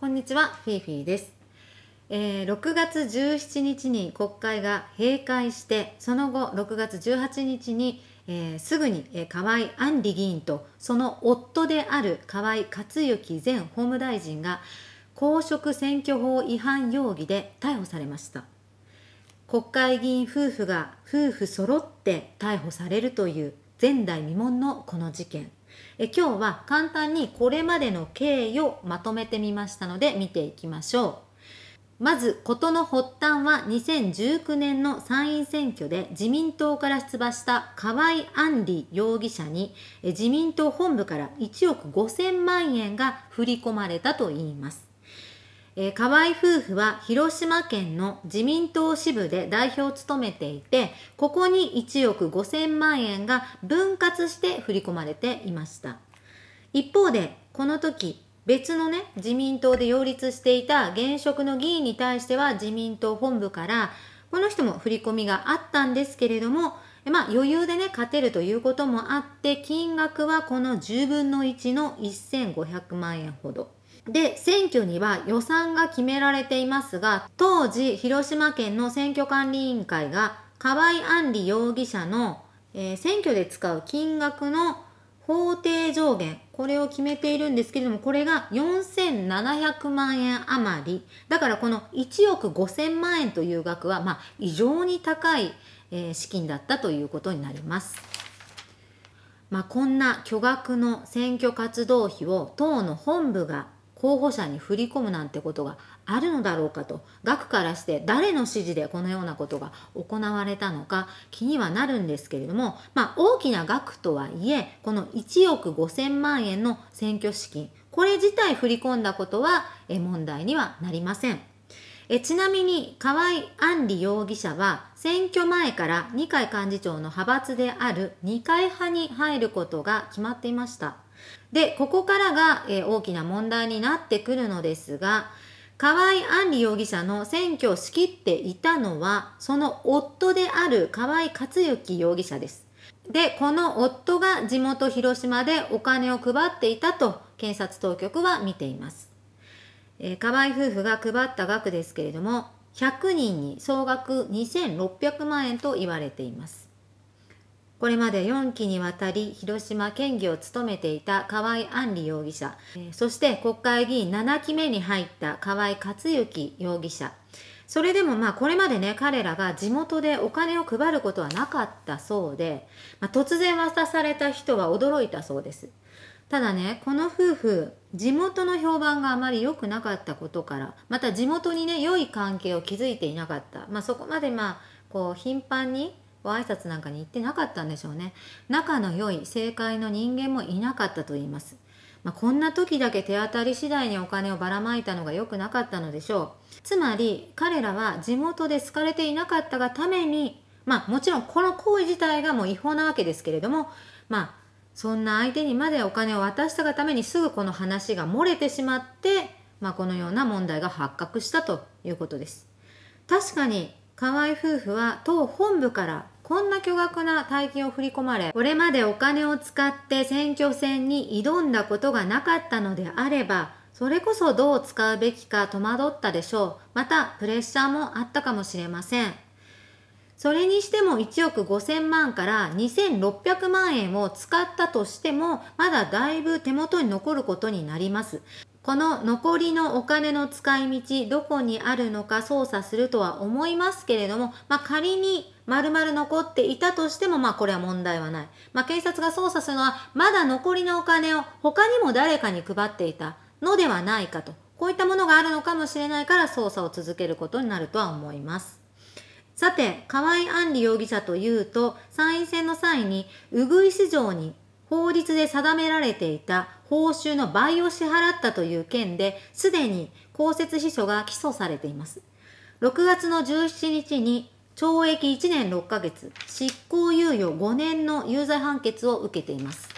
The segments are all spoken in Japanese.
こんにちは、フィーフィーです。えー、6月17日に国会が閉会して、その後6月18日に、えー、すぐに、えー、河井案里議員とその夫である河井克行前法務大臣が公職選挙法違反容疑で逮捕されました。国会議員夫婦が夫婦揃って逮捕されるという前代未聞のこの事件。え今日は簡単にこれまでの経緯をまとめてみましたので見ていきましょう。まず、事の発端は2019年の参院選挙で自民党から出馬した河合案里容疑者に自民党本部から1億5000万円が振り込まれたといいます。え河合夫婦は広島県の自民党支部で代表を務めていてここに1億5000万円が分割して振り込まれていました一方でこの時別のね自民党で擁立していた現職の議員に対しては自民党本部からこの人も振り込みがあったんですけれどもまあ余裕でね勝てるということもあって金額はこの10分の1の1500万円ほどで、選挙には予算が決められていますが、当時、広島県の選挙管理委員会が、河合安里容疑者の、えー、選挙で使う金額の法定上限、これを決めているんですけれども、これが4700万円余り。だからこの1億5000万円という額は、まあ、異常に高い、えー、資金だったということになります。まあ、こんな巨額の選挙活動費を党の本部が候補者に振り込むなんてことがあるのだろうかと額からして誰の指示でこのようなことが行われたのか気にはなるんですけれども、まあ、大きな額とはいえこの1億5000万円の選挙資金これ自体振り込んだことは問題にはなりません。えちなみに河合安里容疑者は選挙前から二階幹事長の派閥である二階派に入ることが決まっていました。で、ここからが、えー、大きな問題になってくるのですが、河合安里容疑者の選挙を仕切っていたのは、その夫である河合克行容疑者です。で、この夫が地元広島でお金を配っていたと検察当局は見ています。えー、河合夫婦が配った額ですけれども、100人に総額2600万円と言われています。これまで4期にわたり広島県議を務めていた河合安里容疑者、そして国会議員7期目に入った河合克行容疑者、それでもまあこれまでね彼らが地元でお金を配ることはなかったそうで、まあ、突然渡された人は驚いたそうです。ただねこの夫婦地元の評判があまり良くなかったことからまた地元にね良い関係を築いていなかった、まあ、そこまでまあこう頻繁にご挨拶なんかに行ってなかったんでしょうね仲の良い正解の人間もいなかったと言います、まあ、こんな時だけ手当たり次第にお金をばらまいたのが良くなかったのでしょうつまり彼らは地元で好かれていなかったがためにまあもちろんこの行為自体がもう違法なわけですけれどもまあそんな相手にまでお金を渡したがためにすぐこの話が漏れてしまって、まあ、このような問題が発覚したということです確かに河合夫婦は党本部からこんな巨額な大金を振り込まれ、これまでお金を使って選挙戦に挑んだことがなかったのであれば、それこそどう使うべきか戸惑ったでしょう。また、プレッシャーもあったかもしれません。それにしても1億5000万から2600万円を使ったとしても、まだだいぶ手元に残ることになります。この残りのお金の使い道、どこにあるのか操作するとは思いますけれども、まあ、仮に丸々残っていたとしても、まあこれは問題はない。まあ、警察が捜査するのは、まだ残りのお金を他にも誰かに配っていたのではないかと。こういったものがあるのかもしれないから捜査を続けることになるとは思います。さて、河井案里容疑者というと、参院選の際に、うぐい市場に法律で定められていた報酬の倍を支払ったという件で、すでに公設秘書が起訴されています。6月の17日に懲役1年6ヶ月、執行猶予5年の有罪判決を受けています。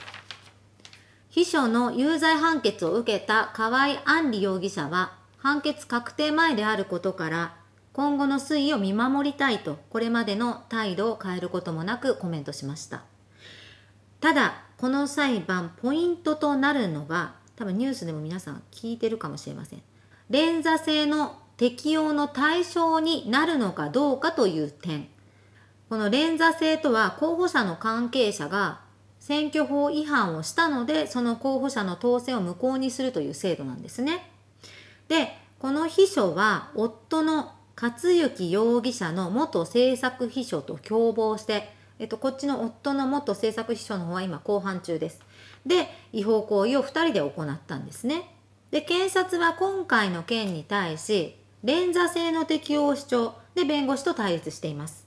秘書の有罪判決を受けた河井案里容疑者は、判決確定前であることから、今後の推移を見守りたいとこれまでの態度を変えることもなくコメントしましたただこの裁判ポイントとなるのが多分ニュースでも皆さん聞いてるかもしれません連座制の適用の対象になるのかどうかという点この連座制とは候補者の関係者が選挙法違反をしたのでその候補者の当選を無効にするという制度なんですねでこの秘書は夫の克行容疑者の元政策秘書と共謀して、えっと、こっちの夫の元政策秘書の方は今公判中です。で、違法行為を2人で行ったんですね。で、検察は今回の件に対し、連座制の適用を主張で弁護士と対立しています。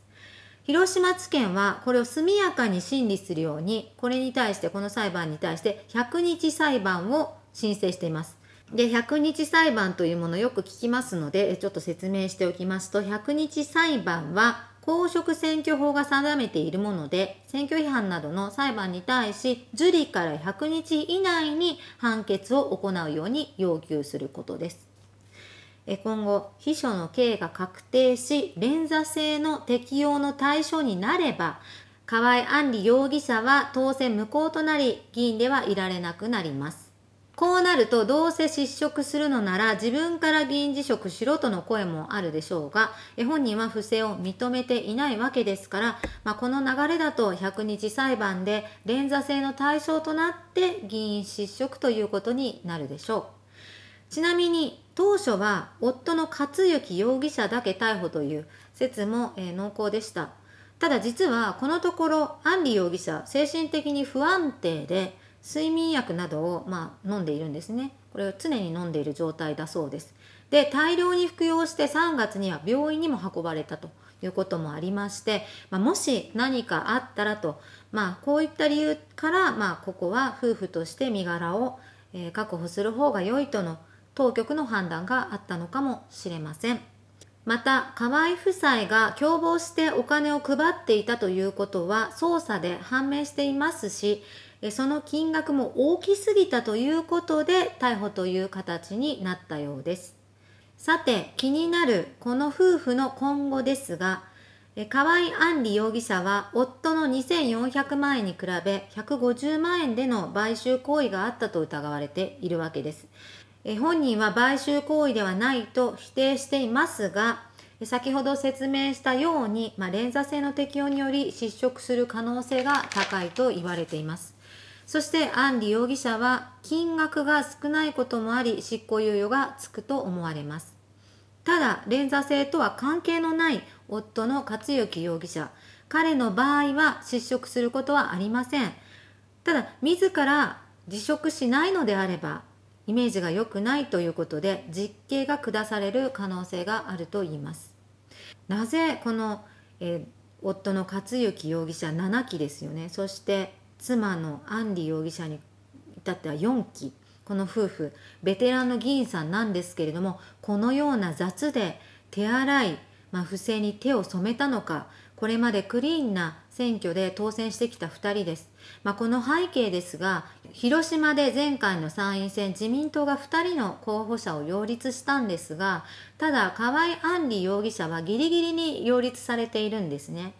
広島地検はこれを速やかに審理するように、これに対して、この裁判に対して100日裁判を申請しています。で100日裁判というものよく聞きますのでちょっと説明しておきますと100日裁判は公職選挙法が定めているもので選挙違反などの裁判に対し受理から100日以内に判決を行うように要求することです今後秘書の刑が確定し連座制の適用の対象になれば河合案里容疑者は当選無効となり議員ではいられなくなりますこうなるとどうせ失職するのなら自分から議員辞職しろとの声もあるでしょうが本人は不正を認めていないわけですから、まあ、この流れだと100日裁判で連座制の対象となって議員失職ということになるでしょうちなみに当初は夫の克行容疑者だけ逮捕という説も、え濃厚でしたただ実はこのところ安里容疑者精神的に不安定で睡眠薬などを、まあ、飲んでいるんですねこれを常に飲んでいる状態だそうですで大量に服用して3月には病院にも運ばれたということもありまして、まあ、もし何かあったらと、まあ、こういった理由から、まあ、ここは夫婦として身柄を、え確保する方が良いとの当局の判断があったのかもしれません。また河合夫妻が共謀してお金を配っていたということは捜査で判明していますしその金額も大きすぎたということで逮捕という形になったようですさて気になるこの夫婦の今後ですが河合杏里容疑者は夫の2400万円に比べ150万円での買収行為があったと疑われているわけです本人は買収行為ではないと否定していますが先ほど説明したように、まあ、連座性の適用により失職する可能性が高いと言われていますそしてアンリ容疑者は金額が少ないこともあり執行猶予がつくと思われますただ連座制とは関係のない夫の勝幸容疑者彼の場合は失職することはありませんただ自ら辞職しないのであればイメージが良くないということで実刑が下される可能性があるといいますなぜこの、えー、夫の勝幸容疑者7期ですよねそして妻のアンリ容疑者に至っては4期この夫婦ベテランの議員さんなんですけれどもこのような雑で手洗い、まあ、不正に手を染めたのかこれまでクリーンな選挙で当選してきた2人です、まあ、この背景ですが広島で前回の参院選自民党が2人の候補者を擁立したんですがただ河合安里容疑者はギリギリに擁立されているんですね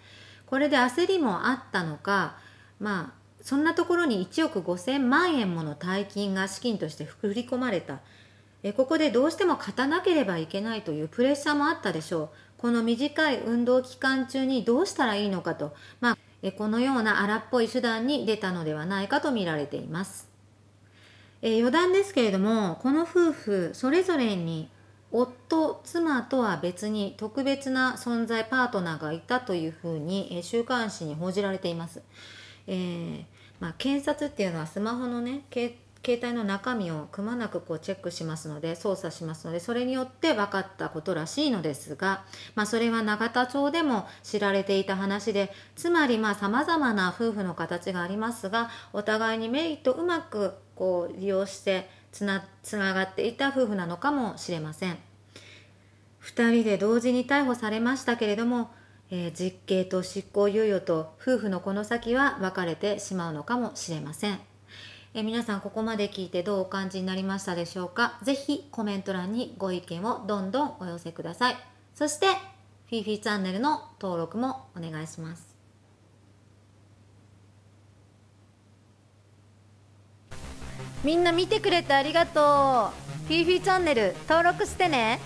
これで焦りもあったのかまあそんなところに1億5000万円もの大金が資金として振り込まれたえここでどうしても勝たなければいけないというプレッシャーもあったでしょうこの短い運動期間中にどうしたらいいのかと、まあ、えこのような荒っぽい手段に出たのではないかと見られていますえ余談ですけれどもこの夫婦それぞれに夫妻とは別に特別な存在パートナーがいたというふうに、え週刊誌に報じられています、えーまあ、検察っていうのはスマホのね携帯の中身をくまなくこうチェックしますので操作しますのでそれによって分かったことらしいのですが、まあ、それは永田町でも知られていた話でつまりさまざまな夫婦の形がありますがお互いにメリットをうまくこう利用してつなつながっていた夫婦なのかもしれません2人で同時に逮捕されましたけれどもえー、実刑と執行猶予と夫婦のこの先は分かれてしまうのかもしれません、えー、皆さんここまで聞いてどうお感じになりましたでしょうか是非コメント欄にご意見をどんどんお寄せくださいそしてフィーフィーチャンネルの登録もお願いしますみんな見てくれてありがとうフィーフィーチャンネル登録してね